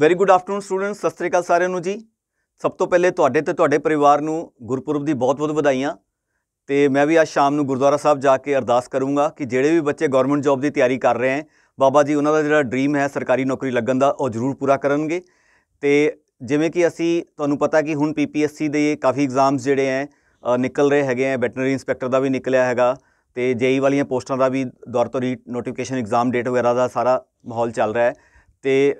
very good afternoon students ਸਤਿ ਸ੍ਰੀ ਅਕਾਲ ਸਾਰਿਆਂ ਨੂੰ ਜੀ ਸਭ ਤੋਂ ਪਹਿਲੇ ਤੁਹਾਡੇ ਤੇ ਤੁਹਾਡੇ ਪਰਿਵਾਰ ਨੂੰ ਗੁਰਪੁਰਬ ਦੀ ਬਹੁਤ-ਬਹੁਤ ਵਧਾਈਆਂ ਤੇ ਮੈਂ ਵੀ ਅੱਜ ਸ਼ਾਮ ਨੂੰ ਗੁਰਦੁਆਰਾ ਸਾਹਿਬ ਜਾ ਕੇ ਅਰਦਾਸ ਕਰੂੰਗਾ ਕਿ ਜਿਹੜੇ ਵੀ ਬੱਚੇ ਗਵਰਨਮੈਂਟ ਜੌਬ ਦੀ ਤਿਆਰੀ ਕਰ ਰਹੇ ਹਨ ਬਾਬਾ ਜੀ ਉਹਨਾਂ ਦਾ ਜਿਹੜਾ ਡ੍ਰੀਮ ਹੈ ਸਰਕਾਰੀ ਨੌਕਰੀ ਲੱਗਣ ਦਾ ਉਹ ਜ਼ਰੂਰ ਪੂਰਾ ਕਰਨਗੇ ਤੇ ਜਿਵੇਂ ਕਿ ਅਸੀਂ ਤੁਹਾਨੂੰ ਪਤਾ ਕਿ ਹੁਣ ਪੀਪੀਐਸਸੀ ਦੇ ਕਾਫੀ ਐਗਜ਼ਾਮਸ ਜਿਹੜੇ ਐ ਨਿਕਲ ਰਹੇ ਹੈਗੇ ਐ ਵੈਟਰਨਰੀ ਇਨਸਪੈਕਟਰ ਦਾ ਵੀ ਨਿਕਲਿਆ ਹੈਗਾ ਤੇ ਜੇਈ ਵਾਲੀਆਂ ਪੋਸਟਾਂ ਦਾ ਵੀ ਦੌਰ ਤੋਂ ਨੋਟੀਫਿਕੇਸ਼ਨ ਐਗਜ਼ਾਮ ਡੇਟ ਵਗੈਰਾ ਦਾ ਸਾਰਾ ਮਾਹੌਲ ਚੱਲ ਰਿਹਾ ਹੈ ਤੇ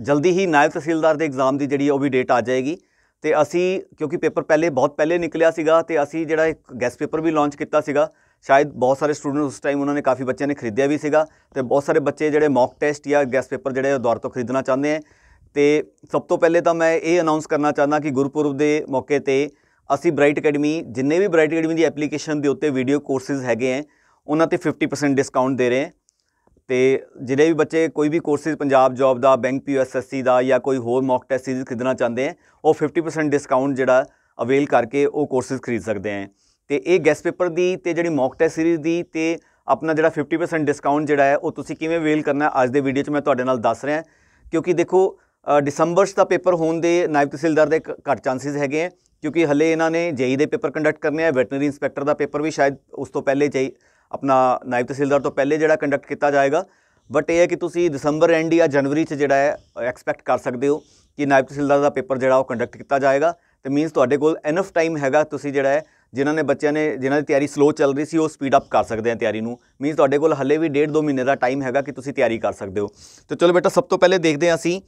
ਜਲਦੀ ਹੀ ਨਾਇਬ ਤਹਿਸੀਲਦਾਰ ਦੇ ਐਗਜ਼ਾਮ ਦੀ ਜਿਹੜੀ ਉਹ ਵੀ ਡੇਟ ਆ ਜਾਏਗੀ ਤੇ ਅਸੀਂ ਕਿਉਂਕਿ ਪੇਪਰ ਪਹਿਲੇ ਬਹੁਤ ਪਹਿਲੇ ਨਿਕਲਿਆ ਸੀਗਾ ਤੇ ਅਸੀਂ ਜਿਹੜਾ ਇੱਕ ਗੈਸ ਪੇਪਰ ਵੀ ਲਾਂਚ ਕੀਤਾ ਸੀਗਾ ਸ਼ਾਇਦ ਬਹੁਤ ਸਾਰੇ ਸਟੂਡੈਂਟ ਉਸ ਟਾਈਮ ਉਹਨਾਂ ਨੇ ਕਾਫੀ ਬੱਚਿਆਂ ਨੇ ਖਰੀਦਿਆ ਵੀ ਸੀਗਾ ਤੇ ਬਹੁਤ ਸਾਰੇ ਬੱਚੇ ਜਿਹੜੇ ਮੌਕ ਟੈਸਟ ਜਾਂ ਗੈਸ ਪੇਪਰ ਜਿਹੜੇ ਦੌਰ ਤੋਂ ਖਰੀਦਣਾ ਚਾਹੁੰਦੇ ਆ ਤੇ ਸਭ ਤੋਂ ਪਹਿਲੇ ਤਾਂ ਮੈਂ ਇਹ ਅਨਾਉਂਸ ਕਰਨਾ ਚਾਹੁੰਦਾ ਕਿ ਗੁਰਪੁਰਬ ਦੇ ਮੌਕੇ ਤੇ ਅਸੀਂ ਬ੍ਰਾਈਟ ਅਕੈਡਮੀ ਜਿੰਨੇ ਵੀ ਬ੍ਰਾਈਟ ਅਕੈਡਮੀ ਦੀ ਐਪਲੀਕੇਸ਼ਨ ਦੇ ਉੱਤੇ ਵੀਡੀਓ ਕੋਰਸਿਸ ਹੈਗੇ ਆ ਉਹਨਾਂ ਤੇ 50% ਡਿਸਕਾਊਂਟ ਦੇ ਰਹੇ ਆ ਤੇ ਜਿਹੜੇ ਵੀ ਬੱਚੇ ਕੋਈ ਵੀ ਕੋਰਸਿਸ ਪੰਜਾਬ ਜੌਬ ਦਾ ਬੈਂਕ ਪੀਐਸਐਸਸੀ ਦਾ ਜਾਂ ਕੋਈ ਹੋਰ ਮੌਕ ਟੈਸਟ ਸੀਰੀਜ਼ ਖਰੀਦਣਾ ਚਾਹੁੰਦੇ ਆ ਉਹ 50% ਡਿਸਕਾਊਂਟ ਜਿਹੜਾ ਅਵੇਲ ਕਰਕੇ ਉਹ ਕੋਰਸਿਸ ਖਰੀਦ ਸਕਦੇ ਆ ਤੇ ਇਹ ਗੈਸ ਪੇਪਰ ਦੀ ਤੇ ਜਿਹੜੀ ਮੌਕ ਟੈਸਟ ਸੀਰੀਜ਼ ਦੀ ਤੇ ਆਪਣਾ ਜਿਹੜਾ 50% ਡਿਸਕਾਊਂਟ ਜਿਹੜਾ ਹੈ ਉਹ ਤੁਸੀਂ ਕਿਵੇਂ ਅਵੇਲ ਕਰਨਾ ਅੱਜ ਦੇ ਵੀਡੀਓ 'ਚ ਮੈਂ ਤੁਹਾਡੇ ਨਾਲ ਦੱਸ ਰਿਹਾ ਕਿਉਂਕਿ ਦੇਖੋ ਡਿਸੰਬਰਸ 'ਚ ਦਾ ਪੇਪਰ ਹੋਣ ਦੇ ਨਾਇਬ ਤਹਿਸੀਲਦਾਰ ਦੇ ਘੱਟ ਚਾਂਸਸ ਹੈਗੇ ਆ ਕਿਉਂਕਿ ਹੱਲੇ ਇਹਨਾਂ ਨੇ ਜੇਈ e e ਦੇ ਪੇਪਰ ਕੰਡਕਟ ਕਰਨੇ ਆ ਵੈਟਰਨਰੀ ਇਨਸਪੈਕਟਰ ਦਾ ਪੇਪਰ ਵੀ ਸ਼ਾਇਦ ਉਸ ਤੋਂ ਪਹਿਲੇ ਜੇਈ ਆਪਣਾ ਨਾਇਬ ਤਹਿਸੀਲਦਾਰ ਤੋਂ ਪਹਿਲੇ ਜਿਹੜਾ ਕੰਡਕਟ ਕੀਤਾ ਜਾਏਗਾ ਬਟ ਇਹ ਹੈ ਕਿ ਤੁਸੀਂ ਦਸੰਬਰ ਐਂਡ ਜਾਂ ਜਨਵਰੀ 'ਚ ਜਿਹੜਾ ਹੈ ਐਕਸਪੈਕਟ ਕਰ ਸਕਦੇ ਹੋ ਕਿ ਨਾਇਬ ਤਹਿਸੀਲਦਾਰ ਦਾ ਪੇਪਰ ਜਿਹੜਾ ਉਹ ਕੰਡਕਟ ਕੀਤਾ ਜਾਏਗਾ ਤੇ ਮੀਨਸ ਤੁਹਾਡੇ ਕੋਲ ਇਨਫ ਟਾਈਮ ਹੈਗਾ ਤੁਸੀਂ ਜਿਹੜਾ ਹੈ ਜਿਨ੍ਹਾਂ ਨੇ ਬੱਚਿਆਂ ਨੇ ਜਿਨ੍ਹਾਂ ਦੀ ਤਿਆਰੀ ਸਲੋ ਚੱਲ ਰਹੀ ਸੀ ਉਹ ਸਪੀਡ ਅਪ ਕਰ ਸਕਦੇ ਆ ਤਿਆਰੀ ਨੂੰ ਮੀਨਸ ਤੁਹਾਡੇ ਕੋਲ ਹੱਲੇ ਵੀ ਡੇਢ 2 ਮਹੀਨੇ ਦਾ ਟਾਈਮ ਹੈਗਾ ਕਿ ਤੁਸੀਂ ਤਿਆਰੀ ਕਰ ਸਕਦੇ ਹੋ ਤੇ ਚਲੋ ਬੇਟਾ ਸਭ ਤੋਂ ਪਹਿਲੇ ਦੇਖਦੇ ਆਂ ਅਸੀਂ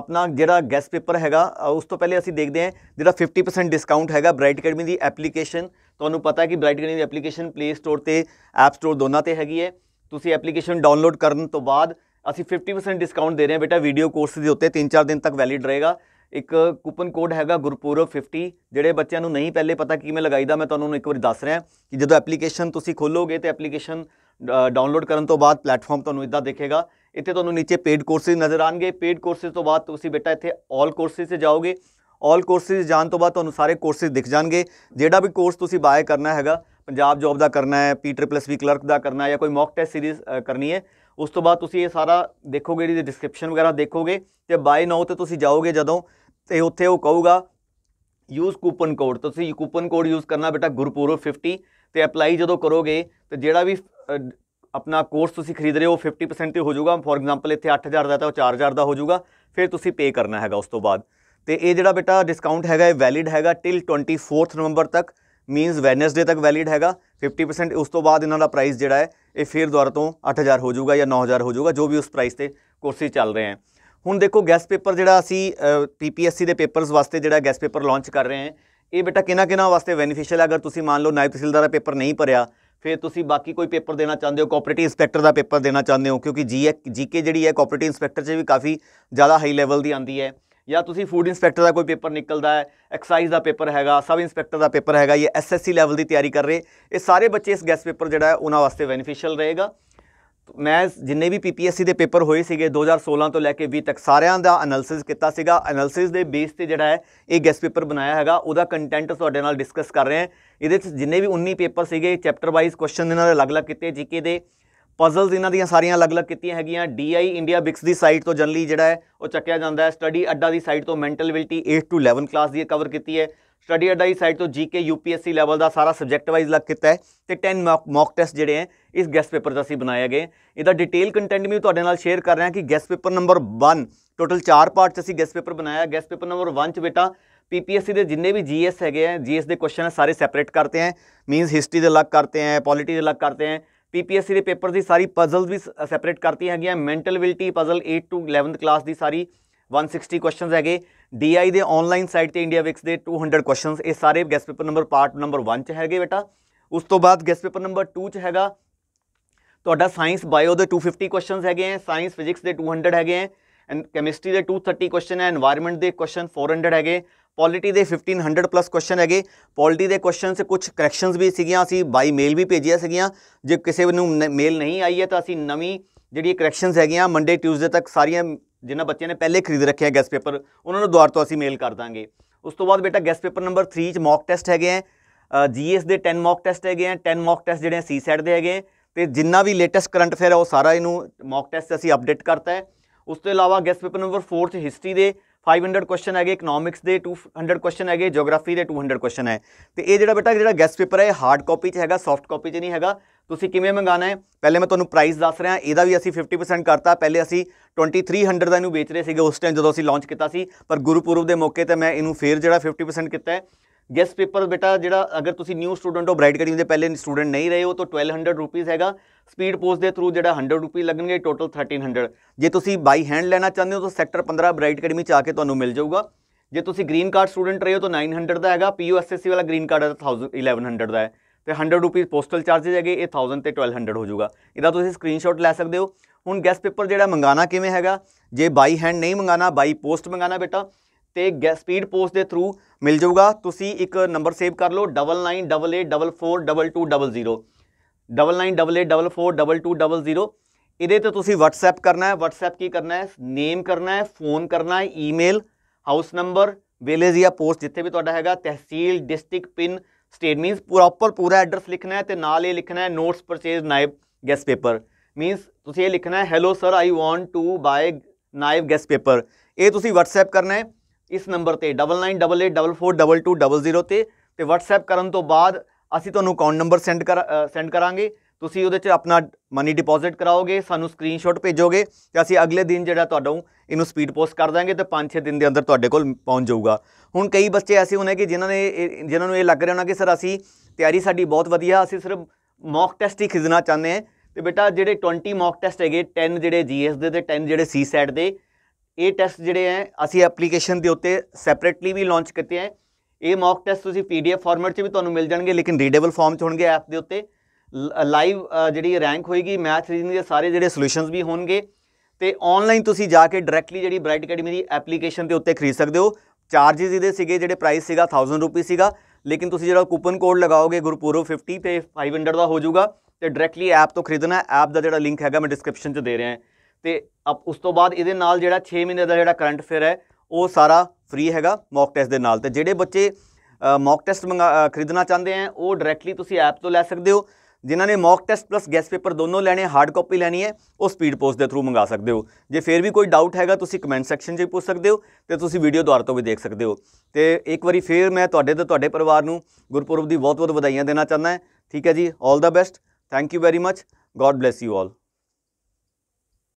ਆਪਣਾ ਜਿਹੜਾ ਗੈਸ ਪੇਪਰ ਹੈਗਾ ਉਸ ਤੋਂ ਪਹਿਲੇ ਅਸੀਂ ਦੇਖਦੇ ਆਂ ਜਿਹੜਾ 50% ਡਿਸਕਾਊਂਟ ਹੈਗਾ ਬ੍ਰਾਈਟ ਅਕੈਡਮੀ ਦੀ ਐਪਲੀਕੇਸ਼ਨ ਤੁਹਾਨੂੰ ਪਤਾ ਕਿ ਬ੍ਰਾਈਟ ਗ੍ਰੀਨ ਦੀ ਐਪਲੀਕੇਸ਼ਨ ਪਲੇ ਸਟੋਰ ਤੇ ਐਪ ਸਟੋਰ ਦੋਨਾਂ ਤੇ ਹੈਗੀ ਹੈ ਤੁਸੀਂ ਐਪਲੀਕੇਸ਼ਨ ਡਾਊਨਲੋਡ ਕਰਨ ਤੋਂ ਬਾਅਦ ਅਸੀਂ 50% ਡਿਸਕਾਊਂਟ ਦੇ ਰਹੇ ਹਾਂ ਬੇਟਾ ਵੀਡੀਓ ਕੋਰਸ ਦੇ ਉੱਤੇ 3-4 ਦਿਨ ਤੱਕ ਵੈਲਿਡ ਰਹੇਗਾ ਇੱਕ ਕੂਪਨ ਕੋਡ ਹੈਗਾ ਗੁਰਪੂਰਵ 50 ਜਿਹੜੇ ਬੱਚਿਆਂ ਨੂੰ ਨਹੀਂ ਪਹਿਲੇ ਪਤਾ ਕਿਵੇਂ ਲਗਾਈਦਾ ਮੈਂ ਤੁਹਾਨੂੰ ਇੱਕ ਵਾਰ ਦੱਸ ਰਿਹਾ ਕਿ ਜਦੋਂ ਐਪਲੀਕੇਸ਼ਨ ਤੁਸੀਂ ਖੋਲੋਗੇ ਤੇ ਐਪਲੀਕੇਸ਼ਨ ਡਾਊਨਲੋਡ ਕਰਨ ਤੋਂ ਬਾਅਦ ਪਲੇਟਫਾਰਮ ਤੁਹਾਨੂੰ ਇਦਾਂ ਦੇਖੇਗਾ ਇੱਥੇ ਤੁਹਾਨੂੰ ਨੀਚੇ ਪੇਡ ਕੋਰਸਿਸ ਨਜ਼ਰ ਆਣਗੇ ਪੇਡ ਕੋਰਸਿਸ ਤੋਂ ਬਾਅਦ ਤੁਸੀਂ ਬੇਟਾ ਇੱਥੇ 올 ਕੋਰਸਿਸ ਤੇ ਜਾਓਗੇ ਆਲ ਕੋਰਸਿਸ ਜਾਣ ਤੋਂ ਬਾਅਦ ਤੁਹਾਨੂੰ ਸਾਰੇ ਕੋਰਸਿਸ ਦਿਖ ਜਾਣਗੇ ਜਿਹੜਾ ਵੀ ਕੋਰਸ ਤੁਸੀਂ ਬਾਏ ਕਰਨਾ ਹੈਗਾ ਪੰਜਾਬ ਜੌਬ ਦਾ ਕਰਨਾ ਹੈ ਪੀ ਟ੍ਰਿਪਲ ਐਸ ਵੀ ਕਲਰਕ ਦਾ ਕਰਨਾ ਹੈ ਜਾਂ ਕੋਈ ਮੌਕ ਟੈਸਟ ਸੀਰੀਜ਼ ਕਰਨੀ ਹੈ ਉਸ ਤੋਂ ਬਾਅਦ ਤੁਸੀਂ ਇਹ ਸਾਰਾ ਦੇਖੋਗੇ ਇਹਦੀ ਡਿਸਕ੍ਰਿਪਸ਼ਨ ਵਗੈਰਾ ਦੇਖੋਗੇ ਤੇ ਬਾਏ ਨਾਓ ਤੇ ਤੁਸੀਂ ਜਾਓਗੇ ਜਦੋਂ ਤੇ ਉੱਥੇ ਉਹ ਕਹੂਗਾ ਯੂਜ਼ ਕੂਪਨ ਕੋਡ ਤੁਸੀਂ ਕੂਪਨ ਕੋਡ ਯੂਜ਼ ਕਰਨਾ ਬੇਟਾ ਗੁਰਪੂਰੋ 50 ਤੇ ਅਪਲਾਈ ਜਦੋਂ ਕਰੋਗੇ ਤੇ ਜਿਹੜਾ ਵੀ ਆਪਣਾ ਕੋਰਸ ਤੁਸੀਂ ਖਰੀਦ ਰਹੇ ਹੋ 50% ਤੇ ਹੋ ਜਾਊਗਾ ਫੋਰ ਐਗਜ਼ਾਮਪਲ ਇੱਥੇ 8000 ਦਾ ਤਾਂ ਉਹ 4000 ਦਾ ਹੋ ਜਾਊਗਾ ਫਿਰ ਤੁਸੀਂ ਪੇ ਕਰਨਾ ਹੈਗਾ ਉਸ ਤੋਂ ਬਾਅਦ ਤੇ ਇਹ ਜਿਹੜਾ ਬੇਟਾ ਡਿਸਕਾਊਂਟ ਹੈਗਾ ਇਹ ਵੈਲਿਡ ਹੈਗਾ ਟਿਲ 24th ਨਵੰਬਰ ਤੱਕ ਮੀਨਸ ਵੈਨਸਡੇ ਤੱਕ ਵੈਲਿਡ ਹੈਗਾ 50% ਉਸ ਤੋਂ ਬਾਅਦ ਇਹਨਾਂ ਦਾ ਪ੍ਰਾਈਸ ਜਿਹੜਾ ਹੈ ਇਹ ਫੇਰ ਦੁਬਾਰਾ ਤੋਂ 8000 ਹੋ ਜਾਊਗਾ ਜਾਂ 9000 ਹੋ ਜਾਊਗਾ ਜੋ ਵੀ ਉਸ ਪ੍ਰਾਈਸ ਤੇ ਕੋਰਸੇ ਚੱਲ ਰਹੇ ਹਨ ਹੁਣ ਦੇਖੋ ਗੈਸ ਪੇਪਰ ਜਿਹੜਾ ਅਸੀਂ ਪੀਪੀਐਸਸੀ ਦੇ ਪੇਪਰਸ ਵਾਸਤੇ ਜਿਹੜਾ ਗੈਸ ਪੇਪਰ ਲਾਂਚ ਕਰ ਰਹੇ ਹਾਂ ਇਹ ਬੇਟਾ ਕਿਨਾ ਕਿਨਾ ਵਾਸਤੇ ਬੈਨੀਫੀਸ਼ੀਅਲ ਹੈ ਅਗਰ ਤੁਸੀਂ ਮੰਨ ਲਓ ਨਾਇਬ ਤਹਿਸੀਲਦਾਰ ਦਾ ਪੇਪਰ ਨਹੀਂ ਭਰਿਆ ਫਿਰ ਤੁਸੀਂ ਬਾਕੀ ਕੋਈ ਪੇਪਰ ਦੇਣਾ ਚਾਹੁੰਦੇ ਹੋ ਕੋਆਪਰੇਟਿਵ ਇੰਸਪੈਕਟਰ ਦਾ ਪੇਪਰ ਦੇਣਾ ਚਾਹੁੰਦੇ ਹੋ ਕਿਉਂਕਿ ਜੀਕੇ ਜਿਹੜੀ ਹੈ ਕੋਆਪਰੇਟਿਵ ਇੰਸਪੈਕਟਰ 'ਚ ਵੀ ਕਾਫੀ ਜ਼ਿਆਦਾ ਹਾਈ ਲੈਵਲ ਦੀ ਆਂਦੀ ਹੈ ਜਾਂ ਤੁਸੀਂ ਫੂਡ ਇਨਸਪੈਕਟਰ ਦਾ ਕੋਈ ਪੇਪਰ ਨਿਕਲਦਾ ਹੈ ਐਕਸਾਈਜ਼ ਦਾ ਪੇਪਰ ਹੈਗਾ ਸਬ ਇਨਸਪੈਕਟਰ ਦਾ ਪੇਪਰ ਹੈਗਾ ਇਹ ਐਸਐਸਸੀ ਲੈਵਲ ਦੀ ਤਿਆਰੀ ਕਰ ਰਹੇ ਇਹ ਸਾਰੇ ਬੱਚੇ ਇਸ ਗੈਸ ਪੇਪਰ ਜਿਹੜਾ ਹੈ ਉਹਨਾਂ ਵਾਸਤੇ ਬੈਨੀਫੀਸ਼ੀਅਲ ਰਹੇਗਾ ਮੈਂ ਜਿੰਨੇ ਵੀ ਪੀਪੀਐਸਸੀ ਦੇ ਪੇਪਰ ਹੋਏ ਸੀਗੇ 2016 ਤੋਂ ਲੈ ਕੇ 20 ਤੱਕ ਸਾਰਿਆਂ ਦਾ ਅਨਲਿਸਿਸ ਕੀਤਾ ਸੀਗਾ ਅਨਲਿਸਿਸ ਦੇ ਬੇਸ ਤੇ ਜਿਹੜਾ ਹੈ ਇਹ ਗੈਸ ਪੇਪਰ ਬਣਾਇਆ ਹੈਗਾ ਉਹਦਾ ਕੰਟੈਂਟ ਤੁਹਾਡੇ ਨਾਲ ਡਿਸਕਸ ਕਰ ਰਹੇ ਹਾਂ ਇਹਦੇ ਵਿੱਚ ਜਿੰਨੇ ਵੀ 19 ਪੇਪਰ ਸੀਗੇ ਚੈਪਟਰ ਵਾਈਜ਼ ਕੁਐਸਚਨ ਇਹਨਾਂ ਦੇ ਅਲੱਗ-ਅਲੱਗ ਕੀਤੇ ਜੀਕੇ ਦੇ ਪਜ਼ਲਸ ਇਹਨਾਂ ਦੀਆਂ ਸਾਰੀਆਂ ਅਲੱਗ-ਅਲੱਗ ਕੀਤੀਆਂ ਹੈਗੀਆਂ ਡੀਆਈ ਇੰਡੀਆ ਬਿਕਸ ਦੀ ਸਾਈਟ ਤੋਂ ਜਨਰਲੀ ਜਿਹੜਾ ਹੈ ਉਹ ਚੱਕਿਆ ਜਾਂਦਾ ਹੈ ਸਟੱਡੀ ਅੱਡਾ ਦੀ ਸਾਈਟ ਤੋਂ ਮੈਂਟਲ ਅਬਿਲਟੀ 8 ਟੂ 11 ਕਲਾਸ ਦੀ ਕਵਰ ਕੀਤੀ ਹੈ ਸਟੱਡੀ ਅੱਡਾ ਦੀ ਸਾਈਟ ਤੋਂ ਜੀਕੇ ਯੂਪੀਐਸਸੀ ਲੈਵਲ ਦਾ ਸਾਰਾ ਸਬਜੈਕਟ ਵਾਈਜ਼ ਲੱਗ ਕੀਤਾ ਹੈ ਤੇ 10 ਮੌਕ ਟੈਸਟ ਜਿਹੜੇ ਹੈ ਇਸ ਗੈਸ ਪੇਪਰ ਦਾ ਅਸੀਂ ਬਣਾਇਆ ਗਏ ਇਹਦਾ ਡਿਟੇਲ ਕੰਟੈਂਟ ਵੀ ਤੁਹਾਡੇ ਨਾਲ ਸ਼ੇਅਰ ਕਰ ਰਹੇ ਹਾਂ ਕਿ guess paper number 1 total 4 part ਚ ਅਸੀਂ ਗੈਸ ਪੇਪਰ ਬਣਾਇਆ ਗੈਸ ਪੇਪਰ ਨੰਬਰ 1 ਚ ਬੇਟਾ ਪੀਪੀਐਸਸੀ ਦੇ ਜਿੰਨੇ ਵੀ ਜੀਐਸ ਹੈਗੇ ਆ ਜੀਐਸ ਦੇ ਕੁਐਸਚਨ ਸਾਰੇ ਸੈਪਰੇਟ ਕਰਤੇ ਆ ਮੀਨਸ ਹਿਸਟਰੀ ਦੇ ਅਲੱਗ ਕਰਤੇ ਆ ਪੋਲਿਟੀ ਦੇ ਅਲੱਗ ਕਰਤੇ ਆ ਪੀਪੀਐਸਸੀ ਦੇ ਪੇਪਰ ਦੀ ਸਾਰੀ ਪਜ਼ਲਸ ਵੀ ਸੈਪਰੇਟ ਕਰਤੀ ਹੈਗੀਆਂ mental ability puzzle 8 to 11th class ਦੀ ਸਾਰੀ 160 ਕੁਐਸਚਨਸ ਹੈਗੇ ਡੀਆਈ ਦੇ ਆਨਲਾਈਨ ਸਾਈਟ ਤੇ ਇੰਡੀਆ ਵਿਕਸ ਦੇ 200 ਕੁਐਸਚਨਸ ਇਹ ਸਾਰੇ guess paper number part number 1 ਚ ਹੈਗੇ ਬੇਟਾ ਉਸ ਤੋਂ ਬਾਅਦ ਗੈਸ ਪੇਪਰ ਨੰਬਰ 2 ਚ ਹੈਗਾ ਤੁਹਾਡਾ ਸਾਇੰਸ ਬਾਇਓ ਦੇ 250 ਕੁਐਸਚਨਸ ਹੈਗੇ ਐ ਸਾਇੰਸ ਫਿਜ਼ਿਕਸ ਦੇ 200 ਹੈਗੇ ਐ ਐਂਡ ਕੈਮਿਸਟਰੀ ਦੇ 230 ਕੁਐਸਚਨ ਐ এনवायरमेंट ਦੇ ਕੁਐਸਚਨ 400 ਹੈਗੇ ਪੋਲਿਟੀ ਦੇ 1500 ਪਲੱਸ ਕੁਐਸਚਨ ਹੈਗੇ ਪੋਲਿਟੀ ਦੇ ਕੁਐਸਚਨ ਸੇ ਕੁਝ ਕਰੈਕਸ਼ਨਸ ਵੀ ਸੀਗੀਆਂ ਅਸੀਂ ਬਾਈ ਮੇਲ ਵੀ ਭੇਜੀਆਂ ਸੀਗੀਆਂ ਜੇ ਕਿਸੇ ਨੂੰ ਮੇਲ ਨਹੀਂ ਆਈ ਹੈ ਤਾਂ ਅਸੀਂ ਨਵੀਂ ਜਿਹੜੀ ਕਰੈਕਸ਼ਨਸ ਹੈਗੀਆਂ ਮੰਡੇ ਟਿਊਜ਼ਡੇ ਤੱਕ ਸਾਰੀਆਂ ਜਿਨ੍ਹਾਂ ਬੱਚਿਆਂ ਨੇ ਪਹਿਲੇ ਖਰੀਦ ਰੱਖਿਆ ਗੈਸ ਪੇਪਰ ਉਹਨਾਂ ਨੂੰ ਦੁਬਾਰਾ ਤੋਂ ਅਸੀਂ ਮੇਲ ਕਰ ਦਾਂਗੇ ਉਸ ਤੋਂ ਬਾਅਦ ਬੇਟਾ ਗੈਸ ਪੇਪਰ ਨੰਬਰ 3 ਚ ਮੌਕ ਟੈਸਟ ਹੈਗੇ ਆ ਜੀਐਸ ਦੇ 10 ਮੌਕ ਟੈਸਟ ਹੈਗੇ ਆ 10 ਮੌਕ ਟੈਸਟ ਜਿਹੜੇ ਸੀ ਸੈਟ ਦੇ ਹੈਗੇ ਤੇ ਜਿੰਨਾ ਵੀ ਲੇਟੈਸਟ ਕਰੰਟ ਅਫੇਅਰ ਹੈ ਉਹ ਸਾਰਾ ਇਹਨੂੰ ਮੌਕ ਟੈਸਟ ਅਸੀਂ ਅਪਡੇਟ ਕਰਤਾ ਹੈ ਉਸ ਤੋਂ ਇਲਾਵਾ ਗੈਸ ਪੇਪਰ ਨੰਬਰ 4 ਚ ਹਿਸਟਰੀ ਦੇ 500 ਕੁਐਸਚਨ ਹੈਗੇ ਇਕਨੋਮਿਕਸ ਦੇ 200 ਕੁਐਸਚਨ ਹੈਗੇ ਜੀਓਗ੍ਰਾਫੀ ਦੇ 200 ਕੁਐਸਚਨ ਹੈ ਤੇ ਇਹ ਜਿਹੜਾ ਬੇਟਾ ਜਿਹੜਾ ਗੈਸਟ ਪੇਪਰ ਹੈ ਇਹ ਹਾਰਡ ਕਾਪੀ 'ਚ ਹੈਗਾ ਸੌਫਟ ਕਾਪੀ 'ਚ ਨਹੀਂ ਹੈਗਾ ਤੁਸੀਂ ਕਿਵੇਂ ਮੰਗਾਣਾ ਹੈ ਪਹਿਲੇ ਮੈਂ ਤੁਹਾਨੂੰ ਪ੍ਰਾਈਸ ਦੱਸ ਰਿਹਾ ਇਹਦਾ ਵੀ ਅਸੀਂ 50% ਕਰਤਾ ਪਹਿਲੇ ਅਸੀਂ 2300 ਦਾ ਇਹਨੂੰ ਵੇਚ ਰਹੇ ਸੀਗੇ ਉਸ ਟਾਈਮ ਜਦੋਂ ਅਸੀਂ ਲਾਂਚ ਕੀਤਾ ਸੀ ਪਰ ਗੁਰੂਪੁਰਬ ਦੇ ਮੌਕੇ ਤੇ ਮੈਂ ਇਹਨੂੰ ਫੇਰ ਜਿਹੜਾ 50% ਕੀਤਾ ਹੈ ਗੈਸ ਪੇਪਰ ਬੇਟਾ ਜਿਹੜਾ ਅਗਰ ਤੁਸੀਂ ਨਿਊ ਸਟੂਡੈਂਟ ਹੋ ਬ੍ਰਾਈਟ ਕੈਡਮੀ ਦੇ ਪਹਿਲੇ ਸਟੂਡੈਂਟ ਨਹੀਂ ਰਹੇ ਹੋ ਤਾਂ 1200 ਰੁਪਏ ਹੈਗਾ ਸਪੀਡ ਪੋਸਟ ਦੇ ਥਰੂ ਜਿਹੜਾ 100 ਰੁਪਏ ਲੱਗਣਗੇ ਟੋਟਲ 1300 ਜੇ ਤੁਸੀਂ ਬਾਈ ਹੈਂਡ ਲੈਣਾ ਚਾਹੁੰਦੇ ਹੋ ਤਾਂ ਸੈਕਟਰ 15 ਬ੍ਰਾਈਟ ਅਕੈਡਮੀ ਚ ਆ ਕੇ ਤੁਹਾਨੂੰ ਮਿਲ ਜਾਊਗਾ ਜੇ ਤੁਸੀਂ ਗ੍ਰੀਨ ਕਾਰਡ ਸਟੂਡੈਂਟ ਰਹੇ ਹੋ ਤਾਂ 900 ਦਾ ਹੈਗਾ ਪੀਯੂਐਸਐਸਸੀ ਵਾਲਾ ਗ੍ਰੀਨ ਕਾਰਡ ਹੈ 1100 ਦਾ ਹੈ ਤੇ 100 ਰੁਪਏ ਪੋਸਟਲ ਚਾਰजेस ਹੈਗੇ ਇਹ 1000 ਤੇ 1200 ਹੋ ਜਾਊਗਾ ਇਹਦਾ ਤੁਸੀਂ ਸਕਰੀਨਸ਼ਾਟ ਲੈ ਸਕਦੇ ਹੋ ਹੁਣ ਗੈਸ ਪੇਪਰ ਜਿਹੜਾ ਮੰਗਾਣਾ ਕਿਵੇਂ ਹੈਗਾ ਜੇ ਬਾਈ ਹੈਂਡ ਨਹੀਂ ਮੰਗਾਣਾ ਬਾਈ ਪੋਸਟ ਮੰਗਾਣਾ ਬੇਟਾ तो गै स्पीड पोस्ट के थ्रू मिल जाऊगा तुम एक नंबर सेव कर लो double nine double eight double four double two double zero double nine double eight double four double two double zero ये तो वट्सएप करना है वट्सएप की करना है नेम करना है फोन करना है ईमेल हाउस नंबर विलेज या पोस्ट जिते भी थोड़ा है तहसील district pin state means proper पूरा एड्रेस लिखना है तो ना ये लिखना है notes purchase nine guess paper means तुम्हें यह लिखना है hello sir I want to buy nine guess paper ये वट्सएप करना है ਇਸ ਨੰਬਰ ਤੇ 9988442200 ਤੇ ਤੇ WhatsApp ਕਰਨ ਤੋਂ ਬਾਅਦ ਅਸੀਂ ਤੁਹਾਨੂੰ ਅਕਾਊਂਟ ਨੰਬਰ ਸੈਂਡ ਕਰ ਸੈਂਡ ਕਰਾਂਗੇ ਤੁਸੀਂ ਉਹਦੇ 'ਚ ਆਪਣਾ ਮਨੀ ਡਿਪੋਜ਼ਿਟ ਕਰਾਓਗੇ ਸਾਨੂੰ ਸਕਰੀਨਸ਼ਾਟ ਭੇਜੋਗੇ ਤੇ ਅਸੀਂ ਅਗਲੇ ਦਿਨ ਜਿਹੜਾ ਤੁਹਾਨੂੰ ਇਹਨੂੰ ਸਪੀਡ ਪੋਸਟ ਕਰ ਦਾਂਗੇ ਤੇ 5-6 ਦਿਨ ਦੇ ਅੰਦਰ ਤੁਹਾਡੇ ਕੋਲ ਪਹੁੰਚ ਜਾਊਗਾ ਹੁਣ ਕਈ ਬੱਚੇ ਐਸੇ ਹੋਣੇ ਕਿ ਜਿਨ੍ਹਾਂ ਨੇ ਜਿਨ੍ਹਾਂ ਨੂੰ ਇਹ ਲੱਗ ਰਿਹਾ ਹੋਣਾ ਕਿ ਸਰ ਅਸੀਂ ਤਿਆਰੀ ਸਾਡੀ ਬਹੁਤ ਵਧੀਆ ਅਸੀਂ ਸਿਰਫ ਮੌਕ ਟੈਸਟ ਹੀ ਖਿਦਣਾ ਚਾਹੁੰਦੇ ਹਾਂ ਤੇ ਬੇਟਾ ਜਿਹੜੇ 20 ਮੌਕ ਟੈਸਟ ਹੈਗੇ 10 ਜਿਹੜੇ ਜੀਐਸ ਦੇ ਤੇ 10 ਜਿਹੜੇ ਸੈਟ ਦੇ ਇਹ ਟੈਸਟ ਜਿਹੜੇ ਐ ਅਸੀਂ ਐਪਲੀਕੇਸ਼ਨ ਦੇ ਉੱਤੇ ਸੈਪਰੇਟਲੀ ਵੀ ਲਾਂਚ ਕੀਤੇ ਐ ਇਹ ਮੌਕ ਟੈਸਟ ਤੁਸੀਂ ਪੀਡੀਐਫ ਫਾਰਮੈਟ 'ਚ ਵੀ ਤੁਹਾਨੂੰ ਮਿਲ ਜਾਣਗੇ ਲੇਕਿਨ ਰੀਡੇਬਲ ਫਾਰਮ 'ਚ ਹੋਣਗੇ ਐਪ ਦੇ ਉੱਤੇ ਲਾਈਵ ਜਿਹੜੀ ਰੈਂਕ ਹੋਏਗੀ ਮੈਥ ਰੀਜ਼ਨਿੰਗ ਦੇ ਸਾਰੇ ਜਿਹੜੇ ਸੋਲੂਸ਼ਨਸ ਵੀ ਹੋਣਗੇ ਤੇ ਆਨਲਾਈਨ ਤੁਸੀਂ ਜਾ ਕੇ ਡਾਇਰੈਕਟਲੀ ਜਿਹੜੀ ਬ੍ਰਾਈਟ ਅਕੈਡਮੀ ਦੀ ਐਪਲੀਕੇਸ਼ਨ ਦੇ ਉੱਤੇ ਖਰੀਦ ਸਕਦੇ ਹੋ ਚਾਰजेस ਇਹਦੇ ਸੀਗੇ ਜਿਹੜੇ ਪ੍ਰਾਈਸ ਸੀਗਾ 1000 ਰੁਪਏ ਸੀਗਾ ਲੇਕਿਨ ਤੁਸੀਂ ਜਿਹੜਾ ਕੂਪਨ ਕੋਡ ਲਗਾਓਗੇ ਗੁਰਪੂਰਵ 50 ਤੇ 500 ਦਾ ਹੋ ਜਾਊਗਾ ਤੇ ਡਾਇਰੈਕਟਲੀ ਐਪ ਤੋਂ ਖਰੀਦਣਾ ਐਪ ਦਾ ਜਿਹੜਾ ਲਿੰਕ ਹੈਗਾ ਮੈਂ ਡਿਸਕ੍ਰਿਪਸ਼ਨ 'ਚ ਦੇ ਰਿਹਾ ਹਾਂ ਤੇ ਉਸ ਤੋਂ ਬਾਅਦ ਇਹਦੇ ਨਾਲ ਜਿਹੜਾ 6 ਮਹੀਨੇ ਦਾ ਜਿਹੜਾ ਕਰੰਟ ਫੇਅਰ ਹੈ ਉਹ ਸਾਰਾ ਫ੍ਰੀ ਹੈਗਾ ਮੌਕ ਟੈਸਟ ਦੇ ਨਾਲ ਤੇ ਜਿਹੜੇ ਬੱਚੇ ਮੌਕ ਟੈਸਟ ਖਰੀਦਣਾ ਚਾਹੁੰਦੇ ਆ ਉਹ ਡਾਇਰੈਕਟਲੀ ਤੁਸੀਂ ਐਪ ਤੋਂ ਲੈ ਸਕਦੇ ਹੋ ਜਿਨ੍ਹਾਂ ਨੇ mock test plus guess paper ਦੋਨੋਂ ਲੈਣੇ ਹਾਰਡ ਕਾਪੀ ਲੈਣੀ ਹੈ ਉਹ ਸਪੀਡ ਪੋਸਟ ਦੇ ਥਰੂ ਮੰਗਾ ਸਕਦੇ ਹੋ ਜੇ ਫੇਰ ਵੀ ਕੋਈ ਡਾਊਟ ਹੈਗਾ ਤੁਸੀਂ ਕਮੈਂਟ ਸੈਕਸ਼ਨ 'ਚ ਵੀ ਪੁੱਛ ਸਕਦੇ ਹੋ ਤੇ ਤੁਸੀਂ ਵੀਡੀਓ ਦੁਆਰਾ ਤੋਂ ਵੀ ਦੇਖ ਸਕਦੇ ਹੋ ਤੇ ਇੱਕ ਵਾਰੀ ਫੇਰ ਮੈਂ ਤੁਹਾਡੇ ਤੇ ਤੁਹਾਡੇ ਪਰਿਵਾਰ ਨੂੰ ਗੁਰਪੁਰਬ ਦੀ ਬਹੁਤ-ਬਹੁਤ ਵਧਾਈਆਂ ਦੇਣਾ ਚਾਹੁੰਦਾ ਹਾਂ ਠੀਕ ਹੈ ਜੀ ਆਲ ਦਾ best thank you very much god bless you all